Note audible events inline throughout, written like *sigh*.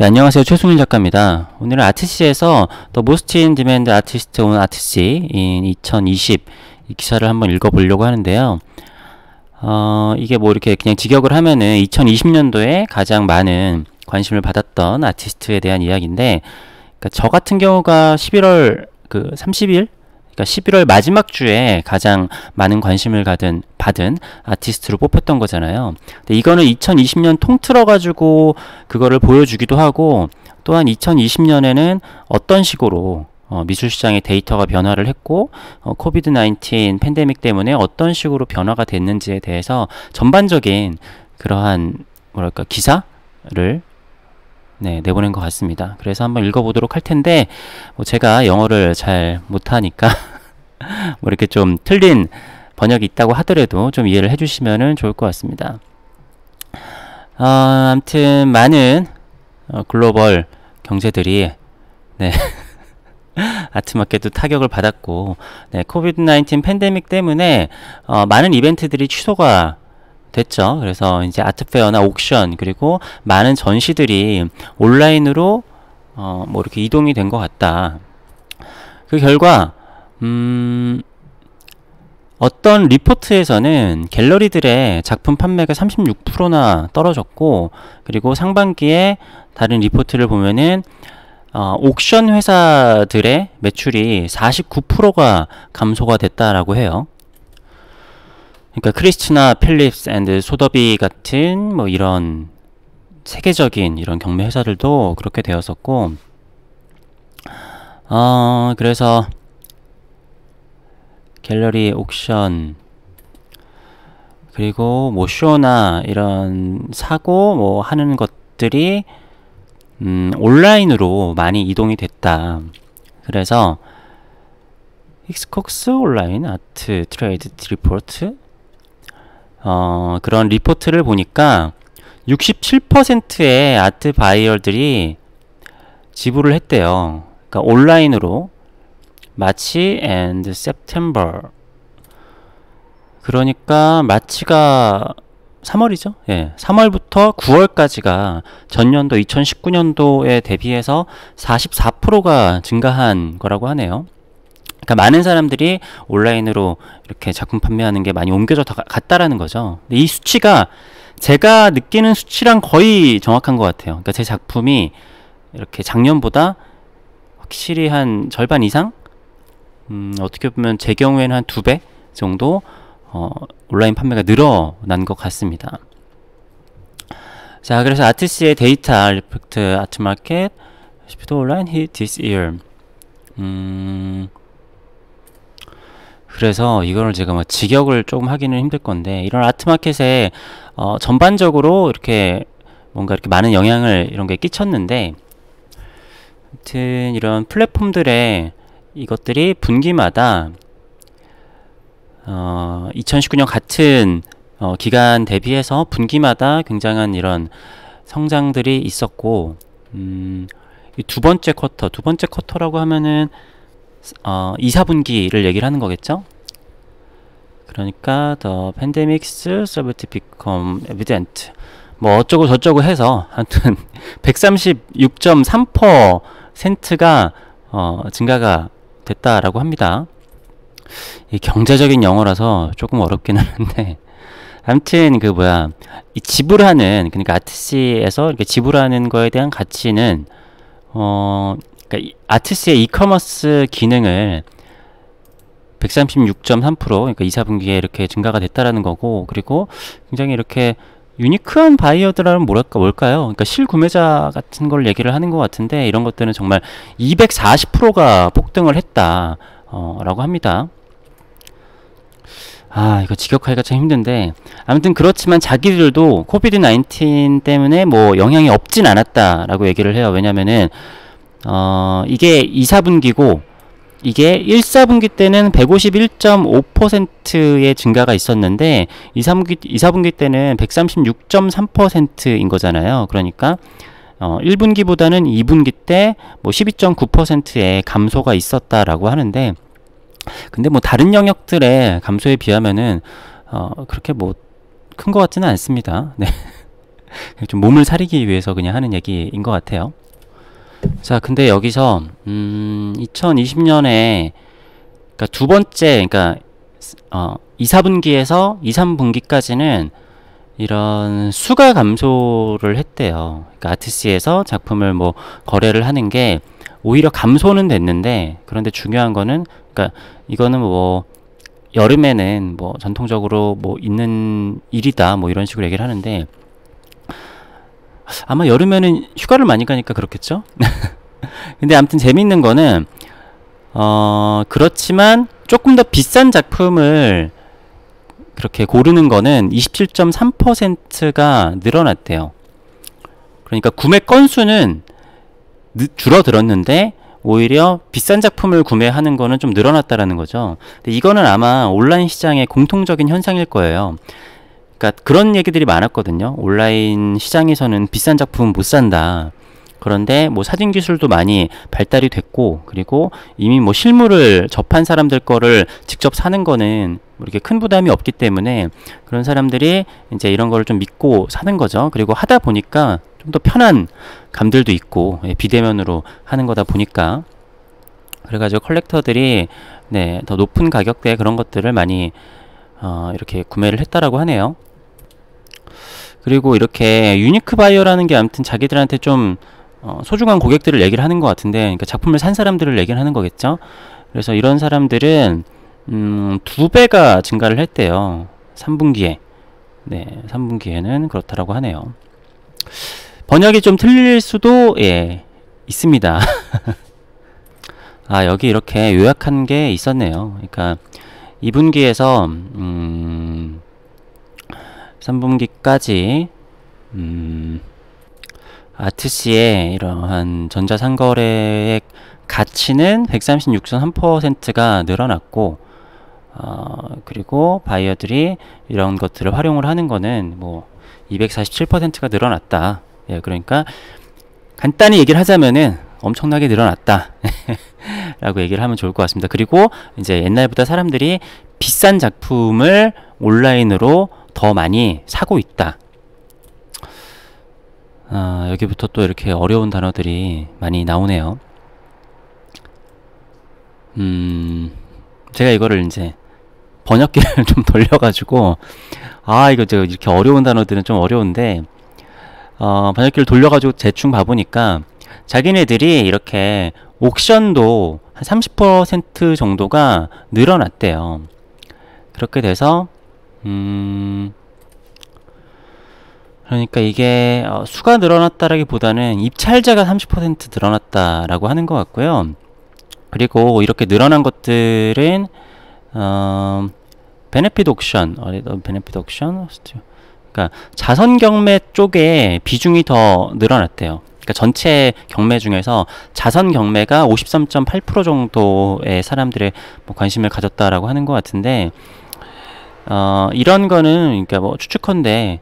예, 안녕하세요. 최승윤 작가입니다. 오늘은 아티시에서 더 모스틴 디맨드 아티스트 온 아티시 인2020이 기사를 한번 읽어보려고 하는데요. 어, 이게 뭐 이렇게 그냥 직역을 하면은 2020년도에 가장 많은 관심을 받았던 아티스트에 대한 이야기인데, 그러니까 저 같은 경우가 11월 그 30일 그러니까 11월 마지막 주에 가장 많은 관심을 가든 받은 아티스트로 뽑혔던 거잖아요. 근데 이거는 2020년 통틀어 가지고 그거를 보여주기도 하고 또한 2020년에는 어떤 식으로 어, 미술 시장의 데이터가 변화를 했고 어, 코비드 19 팬데믹 때문에 어떤 식으로 변화가 됐는지에 대해서 전반적인 그러한 뭐랄까 기사를 네, 내보낸 것 같습니다. 그래서 한번 읽어보도록 할 텐데 뭐 제가 영어를 잘 못하니까 *laughs* 뭐 이렇게 좀 틀린 번역이 있다고 하더라도 좀 이해를 해주시면 좋을 것 같습니다. 어, 아무튼 많은 어, 글로벌 경제들이 네. *laughs* 아트마켓도 타격을 받았고 네, 코비드 19 팬데믹 때문에 어, 많은 이벤트들이 취소가 됐죠. 그래서 이제 아트페어나 옥션 그리고 많은 전시들이 온라인으로 어, 뭐 이렇게 이동이 된 것 같다. 그 결과 음, 어떤 리포트에서는 갤러리들의 작품 판매가 36%나 떨어졌고 그리고 상반기에 다른 리포트를 보면은 어, 옥션 회사들의 매출이 49%가 감소가 됐다라고 해요. 그러니까 크리스티나 필립스 앤드 소더비 같은 뭐 이런 세계적인 이런 경매 회사들도 그렇게 되었었고 어 그래서 갤러리 옥션 그리고 뭐 쇼나 이런 사고 뭐 하는 것들이 음, 온라인으로 많이 이동이 됐다. 그래서 익스콕스 온라인 아트 트레이드 리포트 어, 그런 리포트를 보니까 67%의 아트 바이얼들이 지불을 했대요. 그러니까 온라인으로 마치 and September 그러니까 마치가 3월이죠. 예. 3월부터 9월까지가 전년도 2019년도에 대비해서 44%가 증가한 거라고 하네요. 그러니까 많은 사람들이 온라인으로 이렇게 작품 판매하는 게 많이 옮겨져 갔다라는 거죠. 이 수치가 제가 느끼는 수치랑 거의 정확한 것 같아요. 그러니까 제 작품이 이렇게 작년보다 확실히 한 절반 이상, 음, 어떻게 보면 제 경우에는 한 두 배 정도 어, 온라인 판매가 늘어난 것 같습니다. 자, 그래서 아티스의 데이터 리프트 아트 마켓, 도 온라인 h this year. 음. 그래서 이거를 제가 뭐 직역을 조금 하기는 힘들 건데 이런 아트마켓에 어, 전반적으로 이렇게 뭔가 이렇게 많은 영향을 이런 게 끼쳤는데 하여튼 이런 플랫폼들의 이것들이 분기마다 어, 2019년 같은 어, 기간 대비해서 분기마다 굉장한 이런 성장들이 있었고 음, 두 번째 쿼터, 두 번째 쿼터라고 하면은 어, 2, 4분기를 얘기를 하는 거겠죠? 그러니까 the pandemics s t a t e become evident 뭐 어쩌고 저쩌고 해서 하여튼 136.3%가 *laughs* 어, 증가가 됐다라고 합니다. 이 경제적인 영어라서 조금 어렵긴 하는데 *laughs* 아무튼 그 뭐야 이 지불하는 그러니까 아트시에서 이렇게 지불하는 거에 대한 가치는 어 그러니까 아티스의 이커머스 기능을 136.3% 그러니까 2, 4분기에 이렇게 증가가 됐다라는 거고 그리고 굉장히 이렇게 유니크한 바이어들라면 뭐랄까 뭘까요? 그러니까 실구매자 같은 걸 얘기를 하는 것 같은데 이런 것들은 정말 240%가 폭등을 했다 어, 라고 합니다. 아 이거 직역하기가 참 힘든데 아무튼 그렇지만 자기들도 코비드 19 때문에 뭐 영향이 없진 않았다라고 얘기를 해요. 왜냐면은 어, 이게 2, 4분기고 이게 1, 4분기 때는 151.5%의 증가가 있었는데 2, 3분기, 2, 4분기 때는 136.3%인 거잖아요. 그러니까 어, 1분기보다는 2분기 때 뭐 12.9%의 감소가 있었다라고 하는데 근데 뭐 다른 영역들의 감소에 비하면은 어, 그렇게 뭐큰 것 같지는 않습니다. 네. *laughs* 좀 몸을 사리기 위해서 그냥 하는 얘기인 것 같아요. 자, 근데 여기서 음, 2020년에 그러니까 두 번째 그러니까 어, 2, 4분기에서 2, 3분기까지는 이런 수가 감소를 했대요. 그러니까 아트시에서 작품을 뭐 거래를 하는 게 오히려 감소는 됐는데 그런데 중요한 거는 그러니까 이거는 뭐 여름에는 뭐 전통적으로 뭐 있는 일이다 뭐 이런 식으로 얘기를 하는데 아마 여름에는 휴가를 많이 가니까 그렇겠죠? *laughs* 근데 아무튼 재밌는 거는 어 그렇지만 조금 더 비싼 작품을 그렇게 고르는 거는 27.3%가 늘어났대요. 그러니까 구매 건수는 늦, 줄어들었는데 오히려 비싼 작품을 구매하는 거는 좀 늘어났다라는 거죠. 근데 이거는 아마 온라인 시장의 공통적인 현상일 거예요. 그러니까 그런 얘기들이 많았거든요. 온라인 시장에서는 비싼 작품 못 산다. 그런데 뭐 사진 기술도 많이 발달이 됐고 그리고 이미 뭐 실물을 접한 사람들 거를 직접 사는 거는 뭐 이렇게 큰 부담이 없기 때문에 그런 사람들이 이제 이런 거를 좀 믿고 사는 거죠. 그리고 하다 보니까 좀 더 편한 감들도 있고 예, 비대면으로 하는 거다 보니까 그래가지고 컬렉터들이 네, 더 높은 가격대에 그런 것들을 많이 어, 이렇게 구매를 했다라고 하네요. 그리고 이렇게 유니크 바이어라는 게 아무튼 자기들한테 좀 어, 소중한 고객들을 얘기를 하는 것 같은데 그러니까 작품을 산 사람들을 얘기를 하는 거겠죠 그래서 이런 사람들은 음, 두 배가 증가를 했대요 3분기에 네 3분기에는 그렇다라고 하네요 번역이 좀 틀릴 수도 예 있습니다 *laughs* 아 여기 이렇게 요약한 게 있었네요 그러니까 2분기에서 음, 3분기까지 음, 아트시의 이러한 전자상거래의 가치는 136.3%가 늘어났고 어, 그리고 바이어들이 이런 것들을 활용을 하는 거는 뭐 247%가 늘어났다. 예, 그러니까 간단히 얘기를 하자면은 엄청나게 늘어났다. *laughs* 라고 얘기를 하면 좋을 것 같습니다. 그리고 이제 옛날보다 사람들이 비싼 작품을 온라인으로 더 많이 사고 있다. 아, 여기부터 또 이렇게 어려운 단어들이 많이 나오네요. 음, 제가 이거를 이제 번역기를 *laughs* 좀 돌려가지고, 아, 이거 제가 이렇게 어려운 단어들은 좀 어려운데, 어, 번역기를 돌려가지고 대충 봐보니까, 자기네들이 이렇게 옥션도 한 30% 정도가 늘어났대요. 그렇게 돼서 음... 그러니까 이게 어, 수가 늘어났다라기보다는 입찰자가 30% 늘어났다라고 하는 것 같고요. 그리고 이렇게 늘어난 것들은 어, 베네핏 옥션, 어, 베네핏 옥션, 그러니까 자선 경매 쪽에 비중이 더 늘어났대요. 그러니까 전체 경매 중에서 자선 경매가 53.8% 정도의 사람들의 뭐 관심을 가졌다라고 하는 것 같은데 어, 이런 거는 그러니까 뭐 추측컨대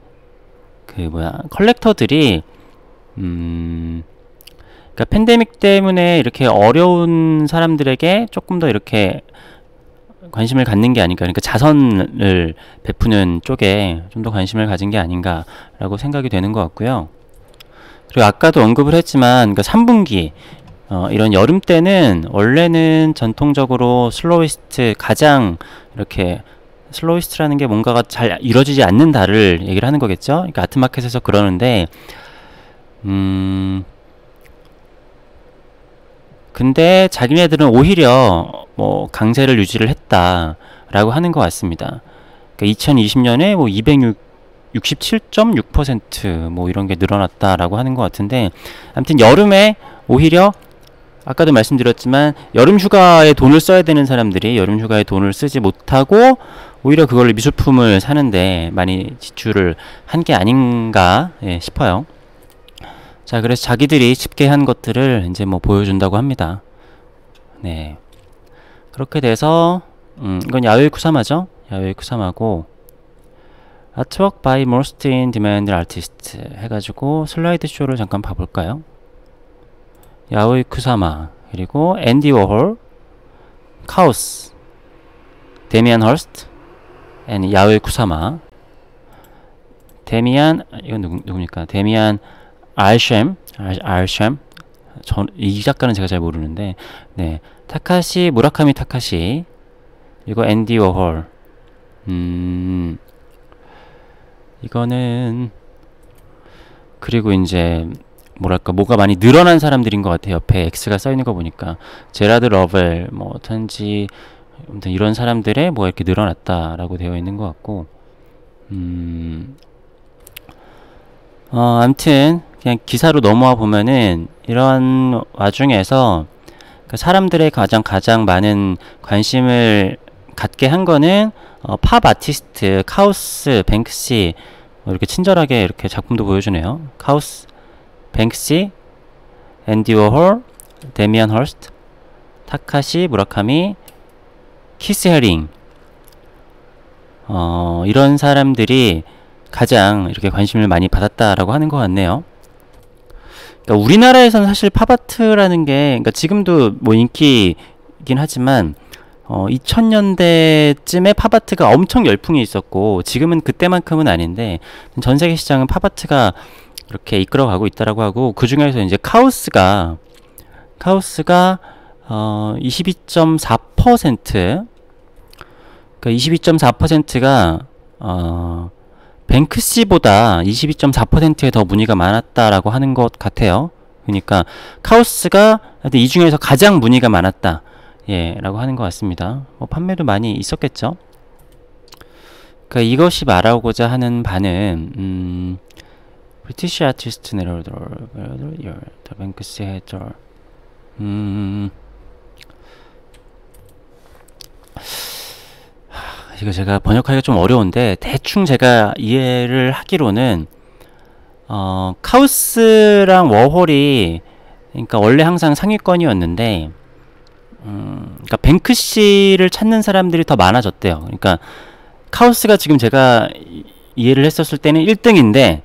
그 뭐야 컬렉터들이 음그니까 팬데믹 때문에 이렇게 어려운 사람들에게 조금 더 이렇게 관심을 갖는 게 아닌가 그러니까 자선을 베푸는 쪽에 좀 더 관심을 가진 게 아닌가라고 생각이 되는 것 같고요. 그리고 아까도 언급을 했지만 그러니까 3분기 어, 이런 여름 때는 원래는 전통적으로 슬로이스트 가장 이렇게 슬로이스트라는 게 뭔가가 잘 이루어지지 않는다를 얘기를 하는 거겠죠. 그러니까 아트마켓에서 그러는데 음 근데 자기네들은 오히려 뭐 강세를 유지를 했다라고 하는 것 같습니다. 그러니까 2020년에 뭐206 67.6%뭐 이런 게 늘어났다라고 하는 것 같은데 아무튼 여름에 오히려 아까도 말씀드렸지만 여름 휴가에 돈을 써야 되는 사람들이 여름 휴가에 돈을 쓰지 못하고 오히려 그걸 미술품을 사는데 많이 지출을 한 게 아닌가 예, 싶어요. 자, 그래서 자기들이 쉽게 한 것들을 이제 뭐 보여준다고 합니다. 네. 그렇게 돼서, 음, 이건 야외 쿠사마죠? 야외 쿠사마고, Artwork by Most in Demand Artist 해가지고 슬라이드 쇼를 잠깐 봐볼까요? 야오이 쿠사마 그리고 앤디 워홀 카우스 데미안 헐스트 a 야외 쿠사마 데미안 이건 누구, 누굽니까 데미안 알셈 알셈 전, 이 작가는 제가 잘 모르는데 네 타카시 무라카미 타카시 이거 앤디 워홀 음 이거는 그리고 이제 뭐랄까 뭐가 많이 늘어난 사람들인 것 같아요 옆에 X가 써있는 거 보니까 제라드 러벨 뭐 턴지 아무튼 이런 사람들의 뭐 이렇게 늘어났다라고 되어 있는 것 같고 음, 어, 아무튼 그냥 기사로 넘어와 보면은 이런 와중에서 그 사람들의 가장 가장 많은 관심을 갖게 한 거는 어, 팝 아티스트 카우스 뱅크시 뭐 이렇게 친절하게 이렇게 작품도 보여주네요. 카우스 뱅크시 앤디 워홀 데미안 헐스트 타카시 무라카미 키스헤링 어, 이런 사람들이 가장 이렇게 관심을 많이 받았다라고 하는 것 같네요. 그러니까 우리나라에서는 사실 팝아트라는 게 그러니까 지금도 뭐인기긴 하지만 어, 2000년대쯤에 팝아트가 엄청 열풍이 있었고 지금은 그때만큼은 아닌데 전 세계 시장은 팝아트가 이렇게 이끌어가고 있다라고 하고 그 중에서 이제 카우스가 카우스가 어, 22.4% 그러니까 22.4%가 어, 뱅크시보다 22.4%에 더 문의가 많았다라고 하는 것 같아요. 그러니까 카오스가 이 중에서 가장 문의가 많았다. 예, 라고 하는 것 같습니다. 뭐 판매도 많이 있었겠죠. 그러니까 이것이 말하고자 하는 바는 음, British artist narrator, your the banks header. 음, 이거 제가 번역하기가 좀 어려운데 대충 제가 이해를 하기로는 어, 카우스랑 워홀이 그러니까 원래 항상 상위권이었는데 음, 그러니까 뱅크 시를 찾는 사람들이 더 많아졌대요. 그러니까 카우스가 지금 제가 이해를 했었을 때는 1등인데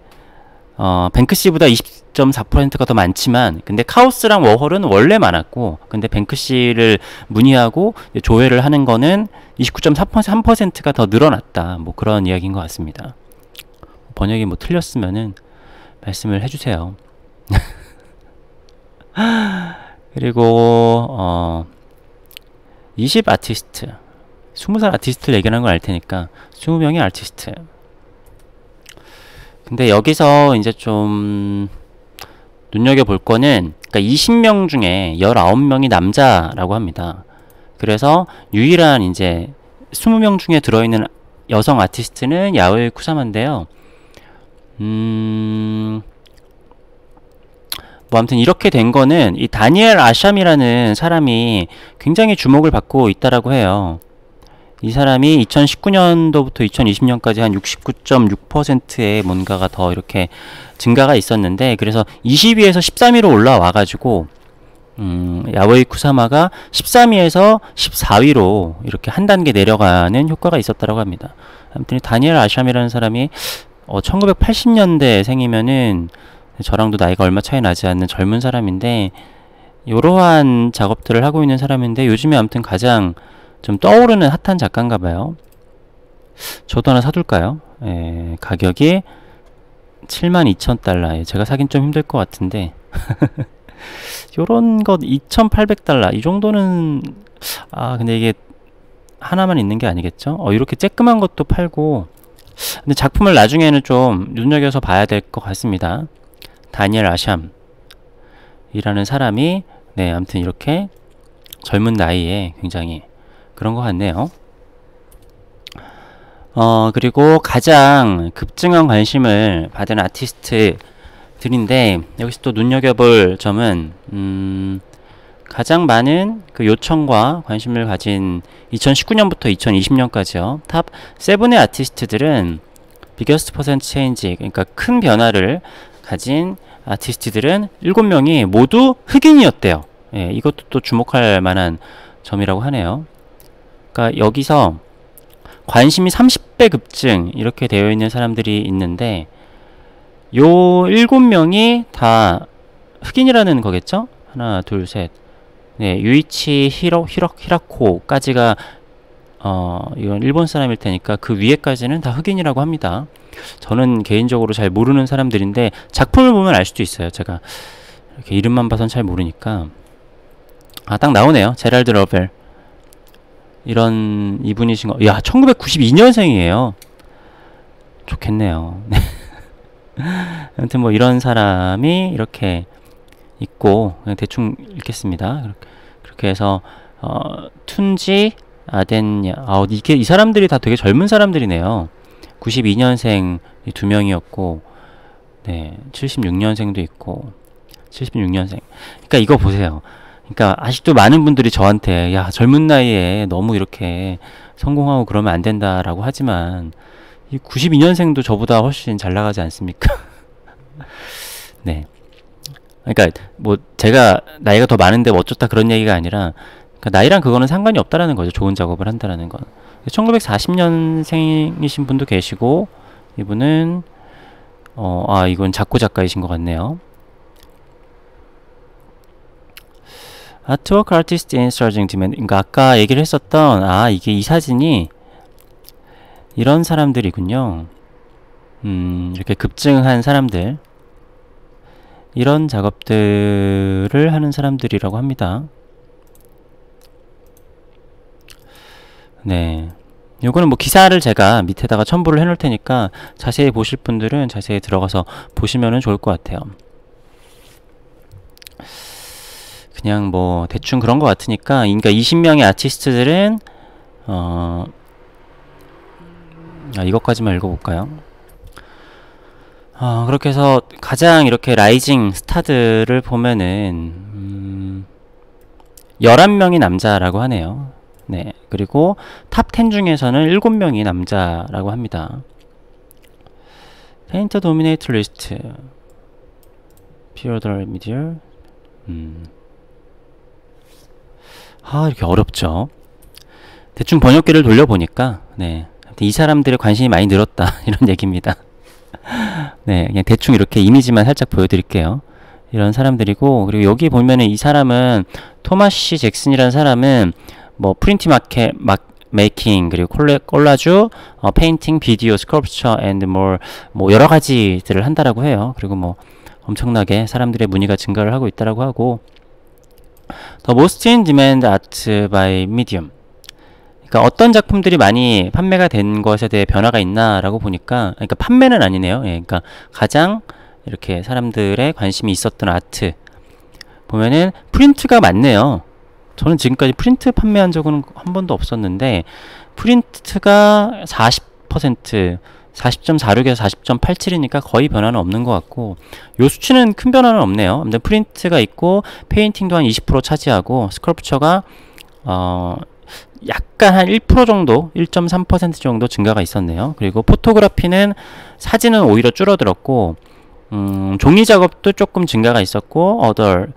어, 뱅크시보다 20.4%가 더 많지만 근데 카오스랑 워홀은 원래 많았고 근데 뱅크시를 문의하고 조회를 하는 거는 29.3%가 더 늘어났다. 뭐 그런 이야기인 것 같습니다. 번역이 뭐 틀렸으면은 말씀을 해주세요. *laughs* 그리고 어, 20 아티스트 20살 아티스트를 얘기하는 걸 알 테니까 20명의 아티스트 근데 여기서 이제 좀 눈여겨볼 거는 그러니까 20명 중에 19명이 남자라고 합니다. 그래서 유일한 이제 20명 중에 들어있는 여성 아티스트는 야외 쿠사만데요. 음... 뭐 아무튼 이렇게 된 거는 이 다니엘 아샴이라는 사람이 굉장히 주목을 받고 있다라고 해요. 이 사람이 2019년도부터 2020년까지 한 69.6%의 뭔가가 더 이렇게 증가가 있었는데 그래서 20위에서 13위로 올라와 가지고 음, 야웨이 쿠사마가 13위에서 14위로 이렇게 한 단계 내려가는 효과가 있었다고 합니다. 아무튼 다니엘 아샴이라는 사람이 어, 1980년대 생이면은 저랑도 나이가 얼마 차이 나지 않는 젊은 사람인데 이러한 작업들을 하고 있는 사람인데 요즘에 아무튼 가장 좀 떠오르는 핫한 작가인가 봐요. 저도 하나 사둘까요? 에, 예, 가격이 72,000달러에 요 제가 사긴 좀 힘들 것 같은데 *laughs* 요런 것 2,800달러 이 정도는 아 근데 이게 하나만 있는 게 아니겠죠? 어 이렇게 쬐끄만 것도 팔고 근데 작품을 나중에는 좀 눈여겨서 봐야 될 것 같습니다. 다니엘 아샴 이라는 사람이 네암튼 이렇게 젊은 나이에 굉장히 그런 것 같네요. 어, 그리고 가장 급증한 관심을 받은 아티스트들인데, 여기서 또 눈여겨볼 점은, 음, 가장 많은 그 요청과 관심을 가진 2019년부터 2020년까지요. 탑 7의 아티스트들은 비겨스트 퍼센트 체인지, 그러니까 큰 변화를 가진 아티스트들은 7명이 모두 흑인이었대요. 예, 이것도 또 주목할 만한 점이라고 하네요. 그러니까 여기서 관심이 30배 급증 이렇게 되어 있는 사람들이 있는데 요 7명이 다 흑인이라는 거겠죠? 하나, 둘, 셋. 네, 유이치 히로 히럭 히라코까지가 어, 이건 일본 사람일 테니까 그 위에까지는 다 흑인이라고 합니다. 저는 개인적으로 잘 모르는 사람들인데 작품을 보면 알 수도 있어요. 제가 이렇게 이름만 봐선 잘 모르니까. 아, 딱 나오네요. 제랄드 러벨. 이런 이분이신 거. 야, 1992년생이에요. 좋겠네요. *laughs* 아무튼 뭐 이런 사람이 이렇게 있고 그냥 대충 읽겠습니다. 그렇게, 그렇게 해서 어, 툰지 아덴야. 아, 이게 이 사람들이 다 되게 젊은 사람들이네요. 92년생 두 명이었고 네, 76년생도 있고 76년생. 그러니까 이거 보세요. 그러니까 아직도 많은 분들이 저한테 야 젊은 나이에 너무 이렇게 성공하고 그러면 안 된다라고 하지만 이 92년생도 저보다 훨씬 잘 나가지 않습니까? *laughs* 네. 그러니까 뭐 제가 나이가 더 많은데 뭐 어쩌다 그런 얘기가 아니라 그러니까 나이랑 그거는 상관이 없다라는 거죠. 좋은 작업을 한다라는 건. 1940년생이신 분도 계시고 이분은 어, 아, 이건 작고 작가이신 것 같네요. 아트워크 아티스트 인서징 디맨 그러니까 아까 얘기를 했었던 아 이게 이 사진이 이런 사람들이군요 음 이렇게 급증한 사람들 이런 작업들을 하는 사람들이라고 합니다 네 요거는 뭐 기사를 제가 밑에다가 첨부를 해 놓을 테니까 자세히 보실 분들은 자세히 들어가서 보시면 좋을 것 같아요 그냥 뭐 대충 그런 것 같으니까 그러니까 20명의 아티스트들은 어 아, 이것까지만 읽어볼까요? 어, 그렇게 해서 가장 이렇게 라이징 스타들을 보면은 음, 11명이 남자라고 하네요. 네. 그리고 탑 10 중에서는 7명이 남자라고 합니다. 페인터 도미네이트 리스트 피어덜 미디얼 음. 아 이렇게 어렵죠 대충 번역기를 돌려보니까 네. 이 사람들의 관심이 많이 늘었다 *laughs* 이런 얘기입니다 네 그냥 대충 이렇게 이미지만 살짝 보여드릴게요 이런 사람들이고 그리고 여기 보면은 이 사람은 토마시 잭슨이라는 사람은 뭐 프린트 마켓 막 메이킹 그리고 콜레, 콜라주 어, 페인팅 비디오 스컬프처 앤드 뭐 여러 가지들을 한다라고 해요 그리고 뭐 엄청나게 사람들의 문의가 증가를 하고 있다라고 하고 The most in demand art by medium. 그러니까 어떤 작품들이 많이 판매가 된 것에 대해 변화가 있나라고 보니까, 그러니까 판매는 아니네요. 예, 그러니까 가장 이렇게 사람들의 관심이 있었던 아트 보면은 프린트가 많네요. 저는 지금까지 프린트 판매한 적은 한 번도 없었는데 프린트가 40.46에서 40.87이니까 거의 변화는 없는 것 같고 요 수치는 큰 변화는 없네요. 근데 프린트가 있고 페인팅도 한 20% 차지하고 스컬프처가 어 약간 한 1% 정도, 1.3% 정도 증가가 있었네요. 그리고 포토그래피는 사진은 오히려 줄어들었고 음, 종이 작업도 조금 증가가 있었고 어덜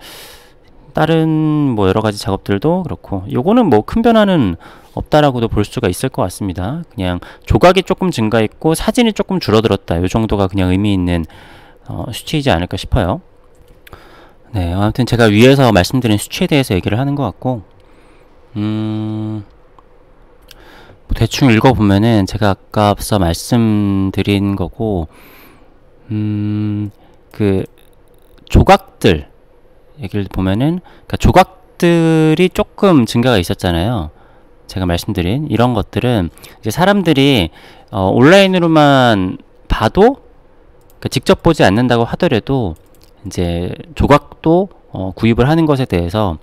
다른 뭐 여러 가지 작업들도 그렇고 요거는 뭐 큰 변화는 없다라고도 볼 수가 있을 것 같습니다. 그냥 조각이 조금 증가했고 사진이 조금 줄어들었다. 이 정도가 그냥 의미 있는 어, 수치이지 않을까 싶어요. 네, 아무튼 제가 위에서 말씀드린 수치에 대해서 얘기를 하는 것 같고, 음, 뭐 대충 읽어보면은 제가 아까 앞서 말씀드린 거고, 음, 그 조각들 얘기를 보면은 그러니까 조각들이 조금 증가가 있었잖아요. 제가 말씀드린 이런 것들은 이제 사람들이 어, 온라인으로만 봐도 그러니까 직접 보지 않는다고 하더라도 이제 조각도 어, 구입을 하는 것에 대해서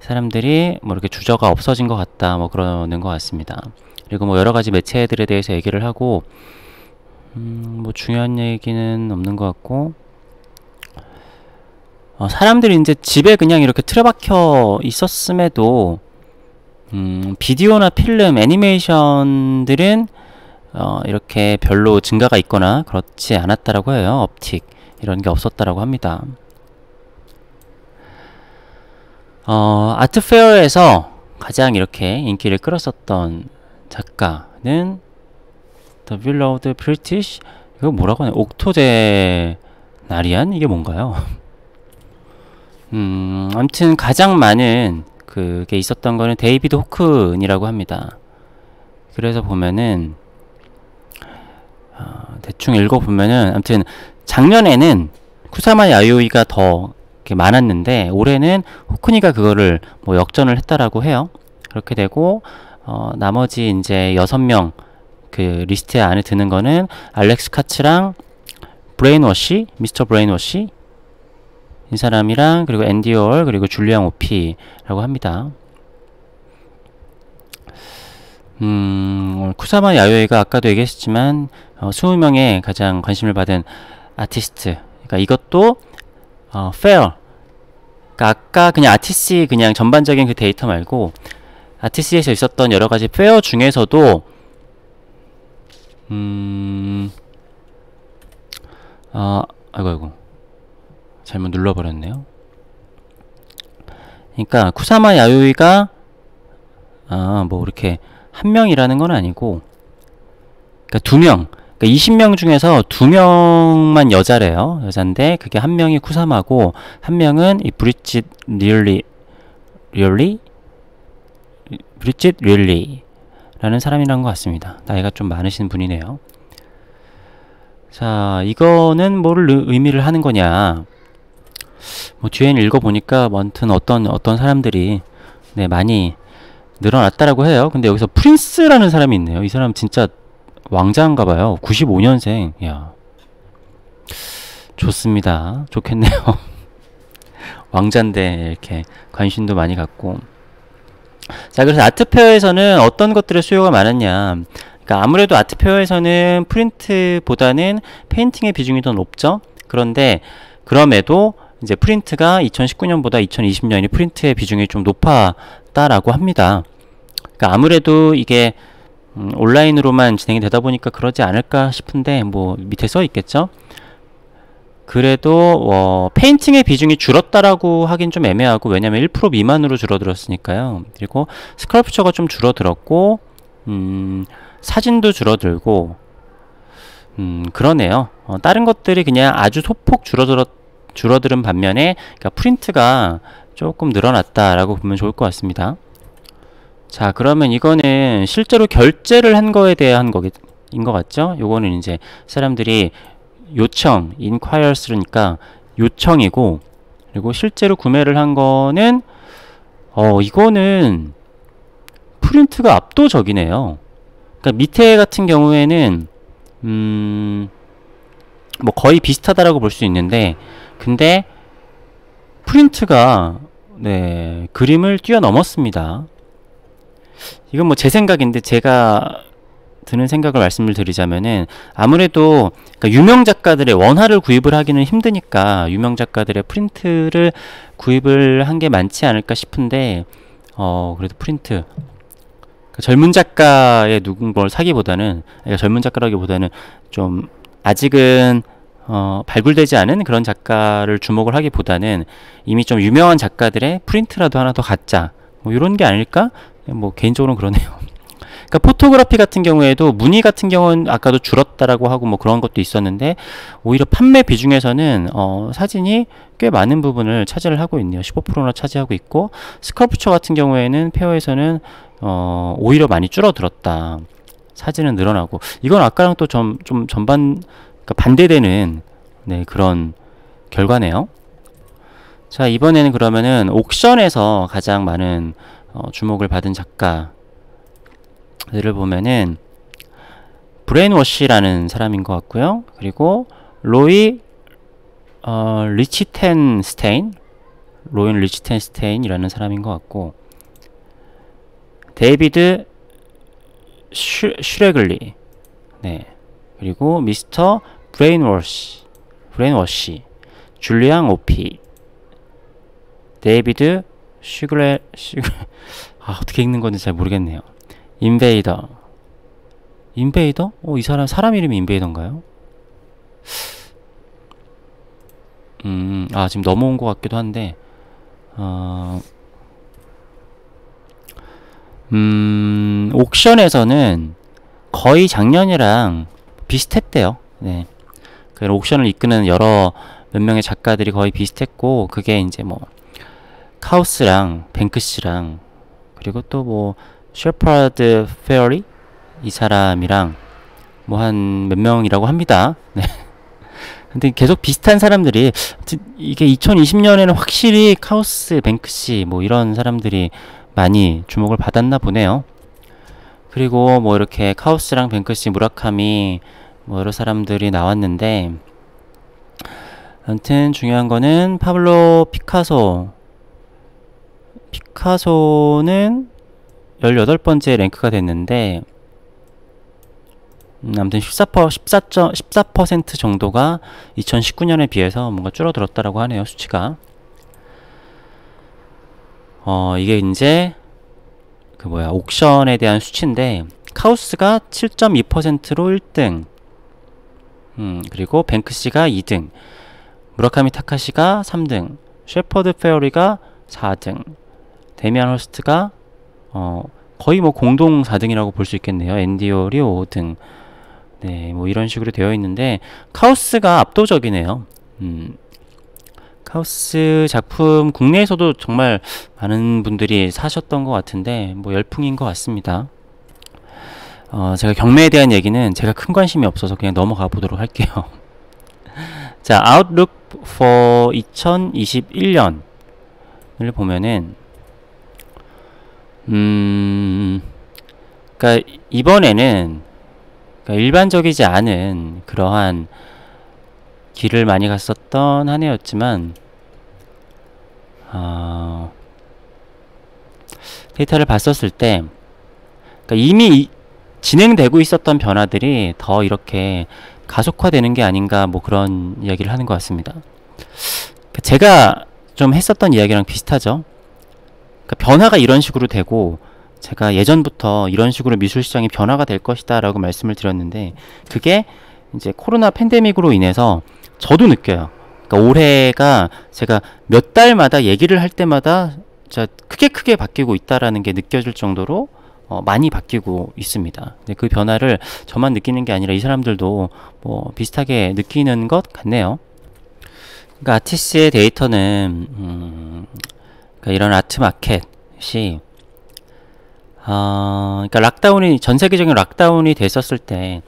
사람들이 뭐 이렇게 주저가 없어진 것 같다 뭐 그러는 것 같습니다. 그리고 뭐 여러 가지 매체들에 대해서 얘기를 하고 음, 뭐 중요한 얘기는 없는 것 같고 어, 사람들이 이제 집에 그냥 이렇게 틀어박혀 있었음에도 음, 비디오나 필름, 애니메이션들은 어, 이렇게 별로 증가가 있거나 그렇지 않았다라고 해요. 업틱 이런 게 없었다라고 합니다. 어, 아트페어에서 가장 이렇게 인기를 끌었었던 작가는 The w i l of t h British 이거 뭐라고 하냐 옥토제 나리안 이게 뭔가요? *laughs* 음, 아무튼 가장 많은 그게 있었던 거는 데이비드 호크이라고 합니다. 그래서 보면은 어, 대충 읽어보면은 아무튼 작년에는 쿠사마 야요이가 더 이렇게 많았는데 올해는 호크니가 그거를 뭐 역전을 했다라고 해요. 그렇게 되고 어, 나머지 이제 여섯 명 그 리스트 안에 드는 거는 알렉스 카츠랑 브레인워시, 미스터 브레인워시, 이 사람이랑 그리고 앤디얼 그리고 줄리앙 오피라고 합니다. 음, 쿠사마 야요이가 아까도 얘기했지만 어, 20명의 가장 관심을 받은 아티스트. 그러니까 이것도 어, fair. 그러니까 아까 그냥 아티스 그냥 전반적인 그 데이터 말고 아티스에서 있었던 여러 가지 페어 중에서도 음, 어, 아이고 아이고 잘못 눌러버렸네요. 그러니까 쿠사마 야요이가 아 뭐 이렇게 한 명이라는 건 아니고 그러니까 두 명. 그러니까 20명 중에서 두 명만 여자래요. 여잔데 그게 한 명이 쿠사마고 한 명은 이 브릿짓 리얼리 리얼리 브릿짓 리얼리라는 사람이란 것 같습니다. 나이가 좀 많으신 분이네요. 자, 이거는 뭘 의미를 하는 거냐? 뭐 뒤에는 읽어보니까 뭐 아무튼 어떤 어떤 사람들이 네 많이 늘어났다라고 해요. 근데 여기서 프린스라는 사람이 있네요. 이 사람 진짜 왕자인가 봐요. 95년생. 야. 좋습니다. 좋겠네요. *laughs* 왕자인데 이렇게 관심도 많이 갖고. 자, 그래서 아트페어에서는 어떤 것들의 수요가 많았냐? 그러니까 아무래도 아트페어에서는 프린트보다는 페인팅의 비중이 더 높죠. 그런데 그럼에도 이제 프린트가 2019년보다 2020년이 프린트의 비중이 좀 높았다라고 합니다. 그러니까 아무래도 이게 음, 온라인으로만 진행이 되다 보니까 그러지 않을까 싶은데 뭐 밑에 써 있겠죠. 그래도 어, 페인팅의 비중이 줄었다라고 하긴 좀 애매하고 왜냐면 1% 미만으로 줄어들었으니까요. 그리고 스컬프처가 좀 줄어들었고 음, 사진도 줄어들고 음, 그러네요. 어, 다른 것들이 그냥 아주 소폭 줄어들었 줄어드는 반면에 그러니까 프린트가 조금 늘어났다라고 보면 좋을 것 같습니다. 자 그러면 이거는 실제로 결제를 한 거에 대한 거인 것 같죠? 요거는 이제 사람들이 요청, inquires니까 그러니까 요청이고 그리고 실제로 구매를 한 거는 어 이거는 프린트가 압도적이네요. 그러니까 밑에 같은 경우에는 음뭐 거의 비슷하다라고 볼 수 있는데 근데 프린트가 네, 그림을 뛰어넘었습니다. 이건 뭐 제 생각인데 제가 드는 생각을 말씀을 드리자면은 아무래도 그러니까 유명 작가들의 원화를 구입을 하기는 힘드니까 유명 작가들의 프린트를 구입을 한 게 많지 않을까 싶은데 어 그래도 프린트 그러니까 젊은 작가의 누군 걸 사기보다는 그러니까 젊은 작가라기보다는 좀 아직은 어, 발굴되지 않은 그런 작가를 주목을 하기보다는 이미 좀 유명한 작가들의 프린트라도 하나 더 갖자 뭐 이런 게 아닐까 뭐개인적으로 그러네요. *laughs* 그러니까 포토그래피 같은 경우에도 무늬 같은 경우는 아까도 줄었다라고 하고 뭐 그런 것도 있었는데 오히려 판매 비중에서는 어, 사진이 꽤 많은 부분을 차지를 하고 있네요. 15%나 차지하고 있고 스컬프처 같은 경우에는 페어에서는 어, 오히려 많이 줄어들었다. 사진은 늘어나고 이건 아까랑 또좀좀 전반 그러니까 반대되는 네, 그런 결과네요. 자 이번에는 그러면은 옥션에서 가장 많은 어, 주목을 받은 작가들을 보면은 브레인워시라는 사람인 것 같고요. 그리고 로이 어, 리치텐스테인 로인 리치텐스테인이라는 사람인 것 같고 데이비드 슈, 슈레글리 네 그리고 미스터 브레인워시 브레인워시 줄리앙 오피 데이비드 슈글레 슈글 아 어떻게 읽는 건지 잘 모르겠네요 인베이더 인베이더? 어이 사람 사람 이름이 인베이더인가요? 음, 아, 지금 넘어온 것 같기도 한데, 어, 음, 옥션에서는 거의 작년이랑 비슷했대요. 네. 그 옥션을 이끄는 여러 몇 명의 작가들이 거의 비슷했고 그게 이제 뭐 카우스랑 뱅크시랑 그리고 또 뭐 셰퍼드 페어리 이 사람이랑 뭐 한 몇 명이라고 합니다. 네. *laughs* 근데 계속 비슷한 사람들이 이게 2020년에는 확실히 카우스, 뱅크시 뭐 이런 사람들이 많이 주목을 받았나 보네요. 그리고 뭐 이렇게 카우스랑 뱅크시 무라카미 뭐 여러 사람들이 나왔는데 아무튼 중요한 거는 파블로 피카소 피카소는 18번째 랭크가 됐는데 음, 아무튼 14%, 14 정도가 2019년에 비해서 뭔가 줄어들었다라고 하네요, 수치가. 어, 이게 이제 그 뭐야 옥션에 대한 수치인데 카우스가 7.2%로 1등 음, 그리고 뱅크시가 2등 무라카미 타카시가 3등 셰퍼드 페어리가 4등 데미안 허스트가 어, 거의 뭐 공동 4등이라고 볼 수 있겠네요 엔디올이 5등 네뭐 이런 식으로 되어 있는데 카우스가 압도적이네요 음, 하우스 작품 국내에서도 정말 많은 분들이 사셨던 것 같은데 뭐 열풍인 것 같습니다. 어, 제가 경매에 대한 얘기는 제가 큰 관심이 없어서 그냥 넘어가 보도록 할게요. *laughs* 자, Outlook for 2021년을 보면은 음, 그러니까 이번에는 그러니까 일반적이지 않은 그러한 길을 많이 갔었던 한 해였지만 어, 데이터를 봤었을 때 그러니까 이미 이, 진행되고 있었던 변화들이 더 이렇게 가속화되는 게 아닌가 뭐 그런 이야기를 하는 것 같습니다. 그러니까 제가 좀 했었던 이야기랑 비슷하죠. 그러니까 변화가 이런 식으로 되고 제가 예전부터 이런 식으로 미술 시장이 변화가 될 것이다라고 말씀을 드렸는데 그게 이제 코로나 팬데믹으로 인해서 저도 느껴요. 그러니까 올해가 제가 몇 달마다 얘기를 할 때마다 진짜 크게 크게 바뀌고 있다라는 게 느껴질 정도로 어, 많이 바뀌고 있습니다. 근데 그 변화를 저만 느끼는 게 아니라 이 사람들도 뭐 비슷하게 느끼는 것 같네요. 그러니까 아티스의 데이터는 음, 그러니까 이런 아트 마켓이 어, 그러니까 락다운이 전 세계적인 락다운이 됐었을 때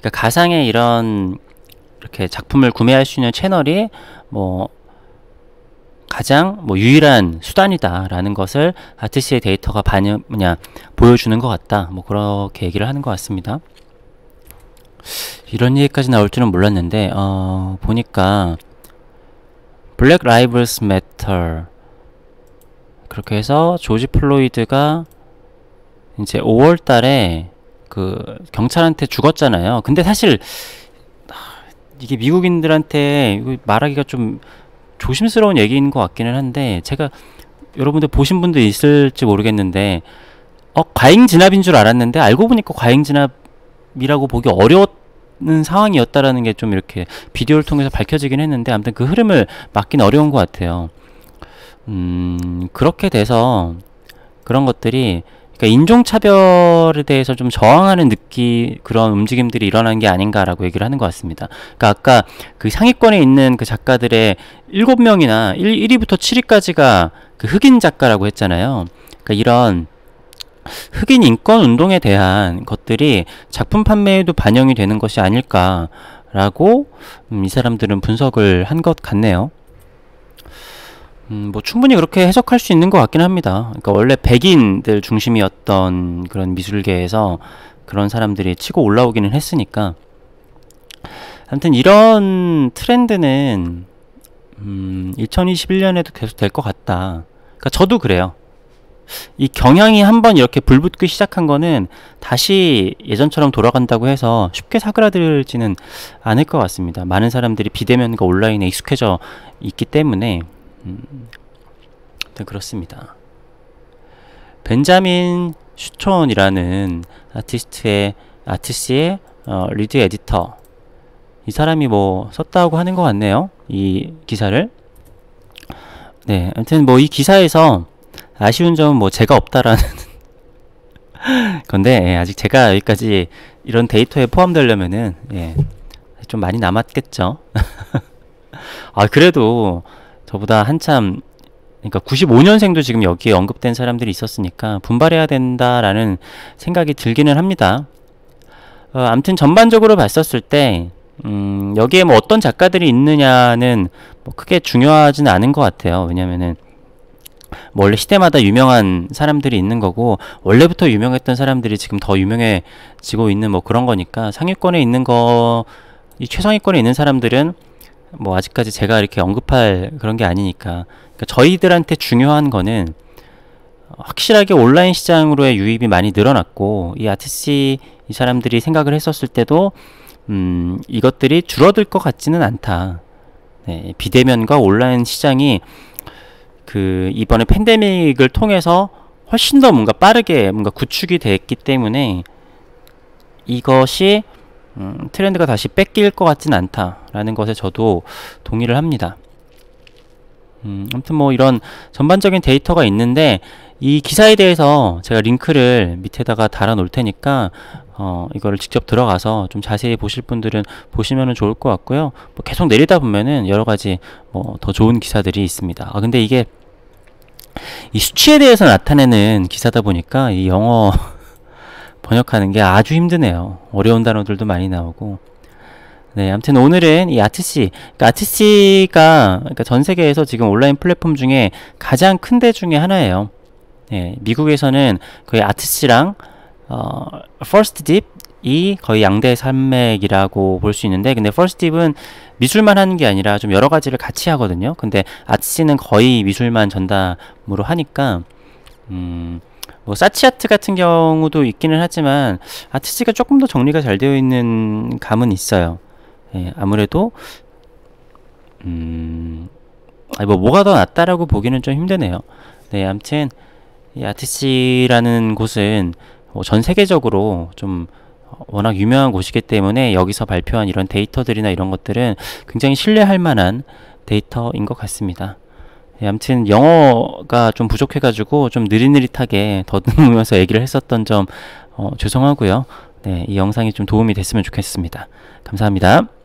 그러니까 가상의 이런 이렇게 작품을 구매할 수 있는 채널이 뭐 가장 뭐 유일한 수단이다라는 것을 아트시의 데이터가 반영 뭐냐 보여주는 것 같다 뭐 그렇게 얘기를 하는 것 같습니다. 이런 얘기까지 나올 줄은 몰랐는데 어, 보니까 블랙 라이블스 매터 그렇게 해서 조지 플로이드가 이제 5월 달에 그 경찰한테 죽었잖아요. 근데 사실 이게 미국인들한테 말하기가 좀 조심스러운 얘기인 것 같기는 한데 제가 여러분들 보신 분도 있을지 모르겠는데 어 과잉 진압인 줄 알았는데 알고 보니까 과잉 진압이라고 보기 어려운 상황이었다라는 게 좀 이렇게 비디오를 통해서 밝혀지긴 했는데 아무튼 그 흐름을 막긴 어려운 것 같아요. 음 그렇게 돼서 그런 것들이 그러니까 인종차별에 대해서 좀 저항하는 느낌 그런 움직임들이 일어난 게 아닌가라고 얘기를 하는 것 같습니다. 그러니까 아까 그 상위권에 있는 그 작가들의 일곱 명이나 1, 위부터칠위까지가그 흑인 작가라고 했잖아요. 그러니까 이런 흑인 인권 운동에 대한 것들이 작품 판매에도 반영이 되는 것이 아닐까라고 음, 이 사람들은 분석을 한 것 같네요. 음, 뭐 충분히 그렇게 해석할 수 있는 것 같긴 합니다. 그러니까 원래 백인들 중심이었던 그런 미술계에서 그런 사람들이 치고 올라오기는 했으니까. 아무튼 이런 트렌드는 음, 2021년에도 계속 될 것 같다. 그러니까 저도 그래요. 이 경향이 한번 이렇게 불붙기 시작한 거는 다시 예전처럼 돌아간다고 해서 쉽게 사그라들지는 않을 것 같습니다. 많은 사람들이 비대면과 온라인에 익숙해져 있기 때문에 음, 네, 그렇습니다. 벤자민 슈촌이라는 아티스트의 아티스의 어, 리드 에디터 이 사람이 뭐 썼다고 하는 것 같네요. 이 기사를. 네, 아무튼 뭐 이 기사에서 아쉬운 점은 뭐 제가 없다라는 *laughs* 건데 예, 아직 제가 여기까지 이런 데이터에 포함되려면은 예, 좀 많이 남았겠죠. *laughs* 아 그래도 저보다 한참 그러니까 95년생도 지금 여기에 언급된 사람들이 있었으니까 분발해야 된다라는 생각이 들기는 합니다. 어, 암튼 전반적으로 봤었을 때 음, 여기에 뭐 어떤 작가들이 있느냐는 뭐 크게 중요하진 않은 것 같아요. 왜냐면은 뭐 원래 시대마다 유명한 사람들이 있는 거고 원래부터 유명했던 사람들이 지금 더 유명해지고 있는 뭐 그런 거니까 상위권에 있는 거 이 최상위권에 있는 사람들은 뭐 아직까지 제가 이렇게 언급할 그런 게 아니니까 그러니까 저희들한테 중요한 거는 확실하게 온라인 시장으로의 유입이 많이 늘어났고 이 아티시 이 사람들이 생각을 했었을 때도 음 이것들이 줄어들 것 같지는 않다. 네, 비대면과 온라인 시장이 그 이번에 팬데믹을 통해서 훨씬 더 뭔가 빠르게 뭔가 구축이 됐기 때문에 이것이 음, 트렌드가 다시 뺏길 것 같진 않다라는 것에 저도 동의를 합니다. 음, 아무튼 뭐 이런 전반적인 데이터가 있는데 이 기사에 대해서 제가 링크를 밑에다가 달아 놓을 테니까 어, 이거를 직접 들어가서 좀 자세히 보실 분들은 보시면 좋을 것 같고요. 뭐 계속 내리다 보면은 여러 가지 뭐 더 좋은 기사들이 있습니다. 아 근데 이게 이 수치에 대해서 나타내는 기사다 보니까 이 영어 번역하는 게 아주 힘드네요. 어려운 단어들도 많이 나오고. 네, 아무튼 오늘은 이 아트시, 그러니까 아트시가 그러니까 전 세계에서 지금 온라인 플랫폼 중에 가장 큰 데 중에 하나예요. 네, 미국에서는 거의 아트시랑 어, f i r s 이 거의 양대 산맥이라고 볼 수 있는데 근데 퍼스트딥은 미술만 하는 게 아니라 좀 여러 가지를 같이 하거든요 근데 아트씨는 거의 미술만 전담으로 하니까 음뭐 사치아트 같은 경우도 있기는 하지만 아티스가 조금 더 정리가 잘 되어 있는 감은 있어요. 예, 아무래도 음, 뭐 뭐가 더 낫다라고 보기는 좀 힘드네요. 네, 아무튼 이 아티시라는 곳은 뭐전 세계적으로 좀 워낙 유명한 곳이기 때문에 여기서 발표한 이런 데이터들이나 이런 것들은 굉장히 신뢰할 만한 데이터인 것 같습니다. 예, 아무튼 영어가 좀 부족해가지고 좀 느릿느릿하게 더듬으면서 *laughs* 얘기를 했었던 점 어, 죄송하고요. 네, 이 영상이 좀 도움이 됐으면 좋겠습니다. 감사합니다.